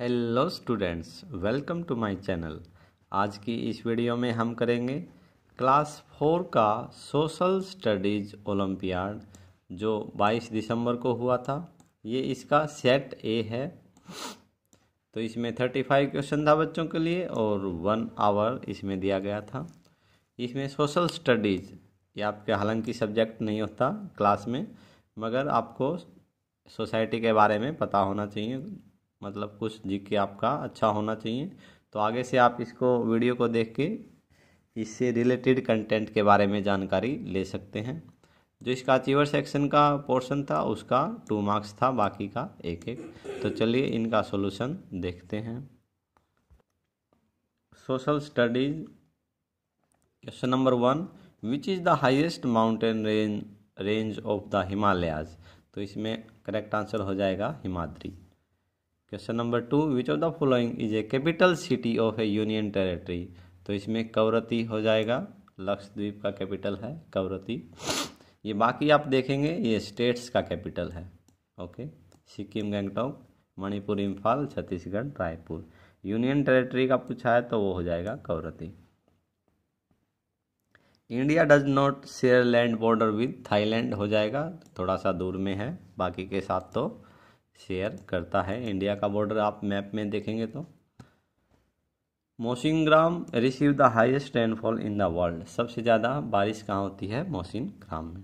Hello students welcome to my channel आज की इस वीडियो में हम करेंगे क्लास फोर का सोशल स्टडीज़ ओलंपियाड जो 22 दिसंबर को हुआ था ये इसका सेट ए है तो इसमें 35 क्वेश्चन था बच्चों के लिए और वन आवर इसमें दिया गया था इसमें सोशल स्टडीज़ ये आपके हालांकि सब्जेक्ट नहीं होता क्लास में मगर आपको सोसाइटी के बारे में पता होना चाहिए मतलब कुछ जीके आपका अच्छा होना चाहिए तो आगे से आप इसको वीडियो को देख के इससे रिलेटेड कंटेंट के बारे में जानकारी ले सकते हैं जो इसका अचीवर सेक्शन का पोर्शन था उसका टू मार्क्स था बाकी का एक एक तो चलिए इनका सॉल्यूशन देखते हैं social studies question number one which is the highest mountain range range of the Himalayas तो इसमें करेक्ट आंसर हो जाएगा Himadri question number two which of the following is a capital city of a union territory तो इसमें कवरती हो जाएगा लक्षद्वीप का capital है कवरती ये बाकी आप देखेंगे ये स्टेट्स का कैपिटल है okay Sikkim Gangtok Manipur Imphal Chhattisgarh Raipur union territory का पूछा है तो वो हो जाएगा Kavaratti India does not share land border with Thailand हो जाएगा थोड़ा सा दूर में है बाकी के साथ तो शेयर करता है इंडिया का बॉर्डर आप मैप में देखेंगे तो Mawsynram receive the highest rainfall in the world सबसे ज़्यादा बारिश कहाँ होती है मोसिनग्राम में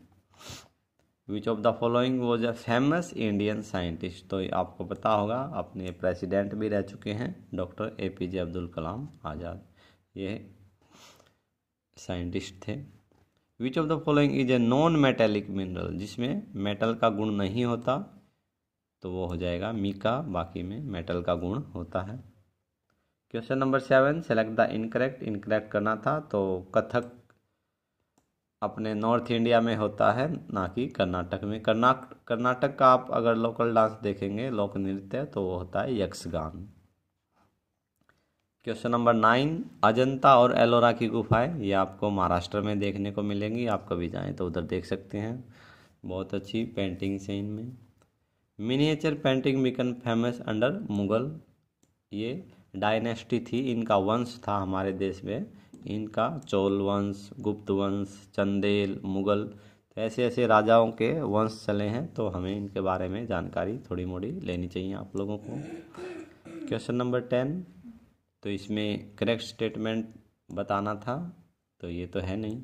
which of the following was a famous Indian scientist तो आपको पता होगा अपने प्रेसिडेंट भी रह चुके हैं doctor A P J Abdul Kalam Azad ये साइंटिस्ट थे which of the following is a non metallic mineral जिसमें मेटल का गुण नहीं होता तो वो हो जाएगा मी का बाकी में मेटल का गुण होता है question number seven select the incorrect incorrect करना था तो कथक अपने नॉर्थ इंडिया में होता है ना कि कर्नाटक में कर्नाटक कर्नाटक का आप अगर लोकल डांस देखेंगे लोक नृत्य तो वो होता है Yakshagana question number nine Ajanta और एलोरा की गुफाएं ये आपको महाराष्ट्र में देखने को मिलेंगी आप कभी जाएं तो उधर देख सकते हैं बहुत अच्छी पेंटिंग्स हैं इनमें miniature painting became famous under Mughal ये डायनेस्टी थी इनका वंश था हमारे देश में इनका चोल वंश गुप्त वंश चंदेल मुगल तो ऐसे ऐसे राजाओं के वंश चले हैं तो हमें इनके बारे में जानकारी थोड़ी मोड़ी लेनी चाहिए आप लोगों को क्वेश्चन नंबर टेन तो इसमें करेक्ट स्टेटमेंट बताना था तो ये तो है नहीं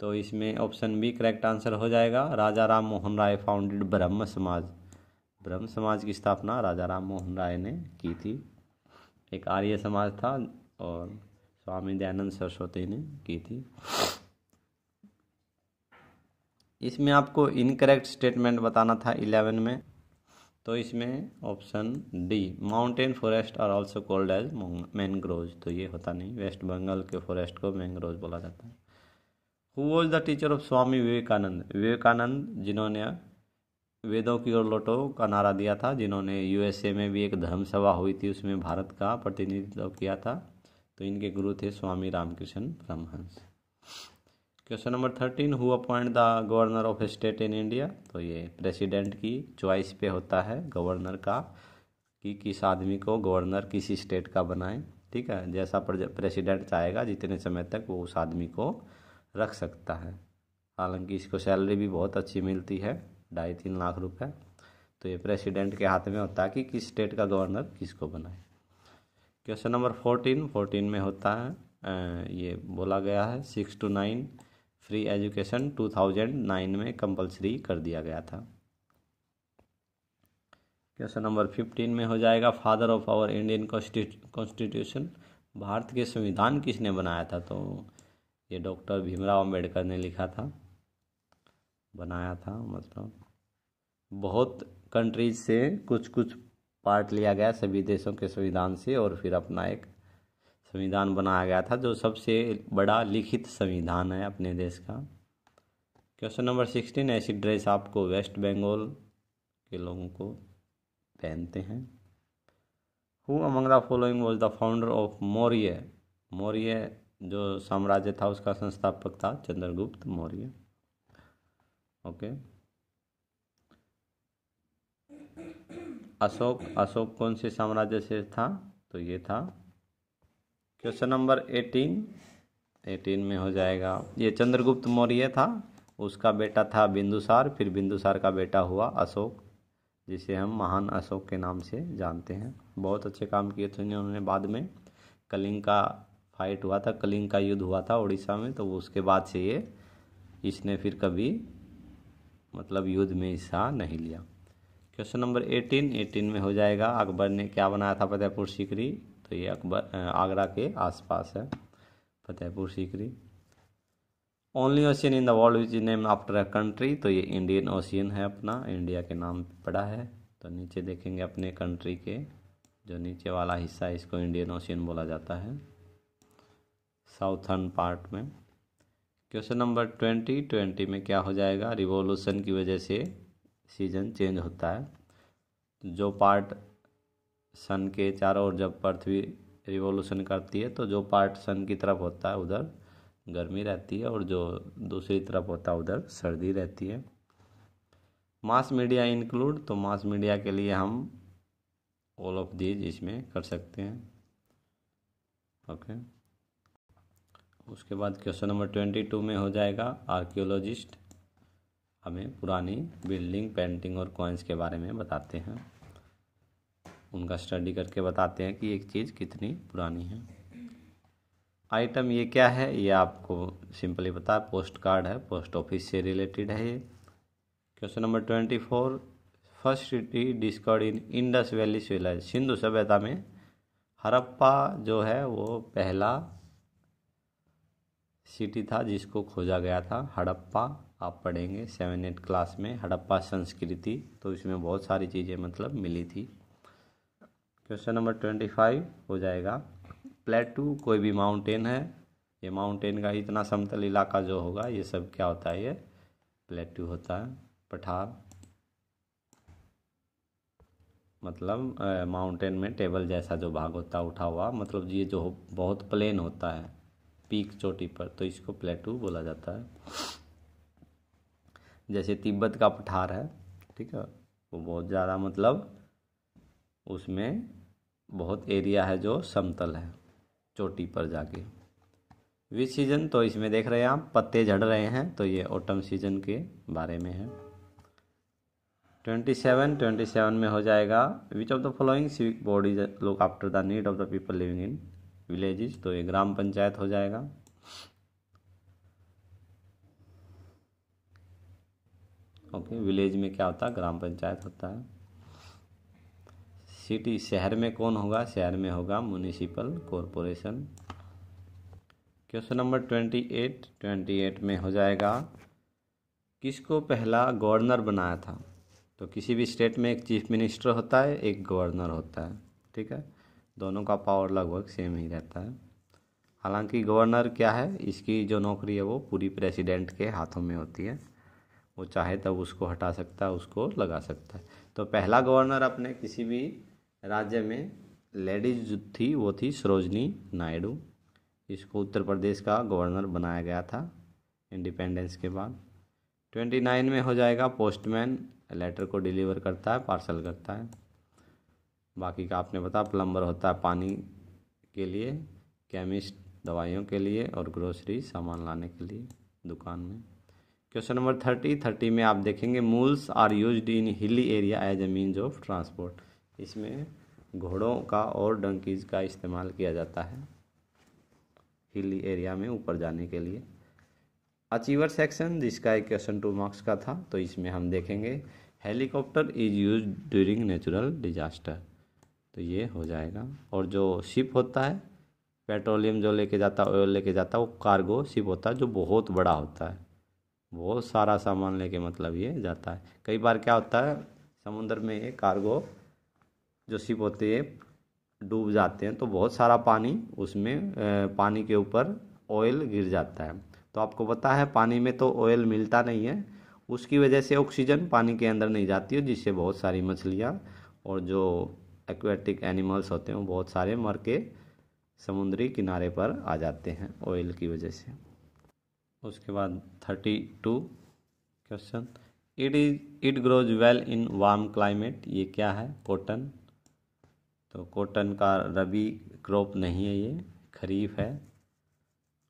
तो इसमें ऑप्शन बी करेक्ट आंसर हो जाएगा राजा राम मोहन राय फाउंडेड ब्रह्म समाज ब्रह्म समाज की स्थापना राजा राम मोहन राय ने की थी एक आर्य समाज था और स्वामी दयानंद सरस्वती ने की थी इसमें आपको इनकरेक्ट स्टेटमेंट बताना था इलेवन में तो इसमें option D mountain forest are also called as mangrove तो ये होता नहीं वेस्ट बंगाल के फॉरेस्ट को मैनग्रोव बोला जाता है who was the teacher of Swami Vivekananda Vivekananda जिन्होंने वेदों की ओर लोटो का नारा दिया था जिन्होंने यूएसए में भी एक धर्म सभा हुई थी उसमें भारत का प्रतिनिधित्व किया था तो इनके गुरु थे Swami Ramakrishna Paramahamsa question number thirteen who appoint the governor of state in India तो ये प्रेसिडेंट की चॉइस पे होता है गवर्नर का कि किस आदमी को गवर्नर किसी स्टेट का बनाए ठीक है जैसा प्रेसिडेंट चाहेगा जितने समय तक वो उस आदमी को रख सकता है हालांकि इसको सैलरी भी बहुत अच्छी मिलती है ढाई तीन लाख रुपए तो ये प्रेसिडेंट के हाथ में होता है कि किस स्टेट का गवर्नर किसको बनाए क्वेश्चन नंबर फोर्टीन फोर्टीन में होता है ये बोला गया है six to nine free education two thousand nine में कंपलसरी कर दिया गया था क्वेश्चन नंबर फिफ्टीन में हो जाएगा father of our Indian constitution Bharat के संविधान किसने बनाया था तो ये डॉक्टर भीमराव अम्बेडकर ने लिखा था बनाया था मतलब बहुत कंट्रीज से कुछ कुछ पार्ट लिया गया सभी देशों के संविधान से और फिर अपना एक संविधान बनाया गया था जो सबसे बड़ा लिखित संविधान है अपने देश का क्वेश्चन नंबर सिक्सटीन ऐसी ड्रेस आपको वेस्ट बंगाल के लोगों को पहनते हैं who among the following was the founder of Maurya Maurya जो साम्राज्य था उसका संस्थापक था चंद्रगुप्त मौर्य ओके अशोक अशोक कौन से साम्राज्य से था तो ये था क्वेश्चन नंबर एटीन एटीन में हो जाएगा ये चंद्रगुप्त मौर्य था उसका बेटा था बिंदुसार फिर बिंदुसार का बेटा हुआ अशोक जिसे हम महान अशोक के नाम से जानते हैं बहुत अच्छे काम किए थे उन्होंने बाद में कलिंग का फाइट हुआ था कलिंग का युद्ध हुआ था उड़ीसा में तो उसके बाद से ये इसने फिर कभी मतलब युद्ध में हिस्सा नहीं लिया क्वेश्चन नंबर एटीन एटीन में हो जाएगा अकबर ने क्या बनाया था फतेहपुर सीकरी तो ये अकबर आगरा के आसपास है Fatehpur Sikri only ocean in the world which is name after a country तो ये इंडियन ओशियन है अपना इंडिया के नाम पड़ा है तो नीचे देखेंगे अपने कंट्री के जो नीचे वाला हिस्सा है इसको इंडियन ओशियन बोला जाता है साउथर्न पार्ट में क्वेश्चन नंबर ट्वेंटी ट्वेंटी में क्या हो जाएगा रिवोल्यूशन की वजह से सीजन चेंज होता है जो पार्ट सन के चारों ओर जब पृथ्वी रिवोल्यूशन करती है तो जो पार्ट सन की तरफ होता है उधर गर्मी रहती है और जो दूसरी तरफ होता है उधर सर्दी रहती है मास मीडिया इंक्लूड तो मास मीडिया के लिए हम ऑल ऑफ दीज इसमें कर सकते हैं ओके okay. उसके बाद क्वेश्चन नंबर ट्वेंटी टू में हो जाएगा आर्कियोलॉजिस्ट हमें पुरानी बिल्डिंग पेंटिंग और कॉइन्स के बारे में बताते हैं उनका स्टडी करके बताते हैं कि एक चीज़ कितनी पुरानी है आइटम ये क्या है ये आपको सिंपली बता पोस्ट कार्ड है पोस्ट ऑफिस से रिलेटेड है ये question number twenty four first city discovered in Indus valley civilise Sindhu सभ्यता में हड़प्पा जो है वो पहला सिटी था जिसको खोजा गया था हड़प्पा आप पढ़ेंगे सेवन एट क्लास में हड़प्पा संस्कृति तो इसमें बहुत सारी चीज़ें मतलब मिली थी क्वेश्चन नंबर ट्वेंटी फाइव हो जाएगा प्लेटू कोई भी माउंटेन है ये माउंटेन का इतना समतल इलाका जो होगा ये सब क्या होता है ये प्लेटू होता है पठार मतलब माउंटेन में टेबल जैसा जो भाग होता है उठा हुआ मतलब ये जो बहुत प्लेन होता है पीक चोटी पर तो इसको प्लेटू बोला जाता है जैसे तिब्बत का पठार है ठीक है वो बहुत ज़्यादा मतलब उसमें बहुत एरिया है जो समतल है चोटी पर जाके विच सीजन तो इसमें देख रहे हैं आप पत्ते झड़ रहे हैं तो ये ऑटम सीजन के बारे में है ट्वेंटी सेवन ट्वेंटी सेवन में हो जाएगा which of the following civic bodies look after the need of the people living in villages तो ये ग्राम पंचायत हो जाएगा ओके विलेज में क्या होता है ग्राम पंचायत होता है सिटी शहर में कौन होगा शहर में होगा municipal corporation question number twenty eight twenty eight में हो जाएगा किसको पहला गवर्नर बनाया था तो किसी भी स्टेट में एक चीफ मिनिस्टर होता है एक गवर्नर होता है ठीक है दोनों का पावर लगभग सेम ही रहता है हालांकि गवर्नर क्या है इसकी जो नौकरी है वो पूरी प्रेसिडेंट के हाथों में होती है वो चाहे तब उसको हटा सकता है उसको लगा सकता है तो पहला गवर्नर अपने किसी भी राज्य में लेडीज जो थी वो थी सरोजनी नायडू इसको उत्तर प्रदेश का गवर्नर बनाया गया था इंडिपेंडेंस के बाद ट्वेंटी नाइन में हो जाएगा पोस्टमैन लेटर को डिलीवर करता है पार्सल करता है बाकी का आपने बताया प्लम्बर होता है पानी के लिए केमिस्ट दवाइयों के लिए और ग्रोसरी सामान लाने के लिए दुकान में क्वेश्चन नंबर थर्टी थर्टी में आप देखेंगे moles are use in hilly area as a means of transport इसमें घोड़ों का और डंकीज का इस्तेमाल किया जाता है हिली एरिया में ऊपर जाने के लिए अचीवर सेक्शन जिसका एक क्वेश्चन टू मार्क्स का था तो इसमें हम देखेंगे helicopter is use during natural disaster तो ये हो जाएगा और जो शिप होता है पेट्रोलियम जो लेके जाता है ऑयल लेके जाता है वो कार्गो शिप होता है जो बहुत बड़ा होता है बहुत सारा सामान लेके मतलब ये जाता है कई बार क्या होता है समुद्र में ये कार्गो जो शिप होती है डूब जाते हैं तो बहुत सारा पानी उसमें पानी के ऊपर ऑयल गिर जाता है तो आपको पता है पानी में तो ऑयल मिलता नहीं है उसकी वजह से ऑक्सीजन पानी के अंदर नहीं जाती है जिससे बहुत सारी मछलियाँ और जो एक्वेटिक एनिमल्स होते हैं वो बहुत सारे मर के समुद्री किनारे पर आ जाते हैं ऑयल की वजह से उसके बाद thirty two question it is it grows well in warm climate ये क्या है कॉटन तो कॉटन का रबी क्रॉप नहीं है ये खरीफ है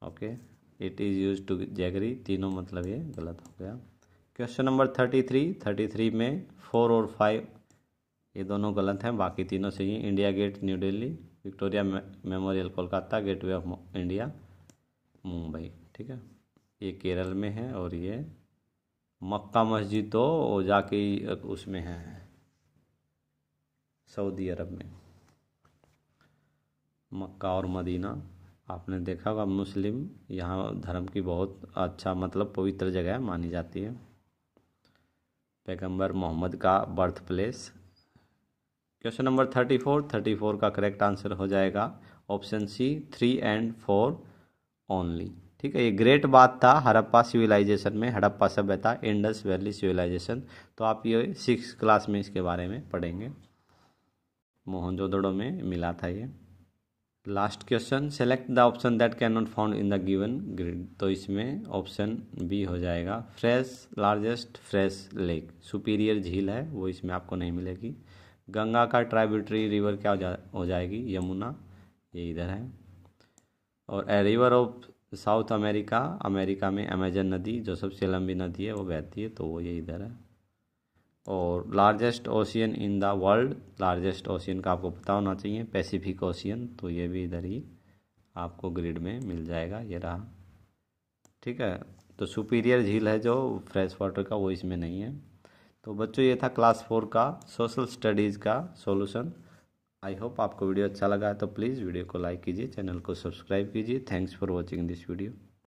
okay it is use to jaggery तीनों मतलब ये गलत हो गया question number thirty three thirty three में फोर और फाइव ये दोनों गलत हैं बाकी तीनों सही हैं India Gate New Delhi Victoria Memorial Kolkata Gateway of India Mumbai ठीक है ये केरल में है और ये मक्का मस्जिद तो जाके उसमें है सऊदी अरब में मक्का और मदीना आपने देखा होगा मुस्लिम यहाँ धर्म की बहुत अच्छा मतलब पवित्र जगह मानी जाती है पैगंबर मोहम्मद का birth place question number thirty four thirty four का करेक्ट आंसर हो जाएगा option C three and four only ठीक है ये ग्रेट बात था हड़प्पा सिविलाइजेशन में हड़प्पा सभ्यता इंडस वैली सिविलाइजेशन तो आप ये सिक्स क्लास में इसके बारे में पढ़ेंगे मोहनजोदड़ो में मिला था ये last question select the option that can not found in the given grid तो इसमें ऑप्शन बी हो जाएगा fresh largest fresh lake Superior झील है वो इसमें आपको नहीं मिलेगी गंगा का ट्राइब्यूटरी रिवर क्या हो जा हो जाएगी यमुना ये इधर है और a river of South America America में अमेजन नदी जो सबसे लंबी नदी है वो बहती है तो वो ये इधर है और largest ocean in the world largest ocean का आपको पता होना चाहिए पैसिफिक ओशियन तो ये भी इधर ही आपको ग्रिड में मिल जाएगा ये रहा ठीक है तो सुपीरियर झील है जो फ्रेश वाटर का वो इसमें नहीं है तो बच्चों ये था क्लास फोर का सोशल स्टडीज़ का सॉल्यूशन आई होप आपको वीडियो अच्छा लगा तो प्लीज़ वीडियो को लाइक कीजिए चैनल को सब्सक्राइब कीजिए thanks for watching this video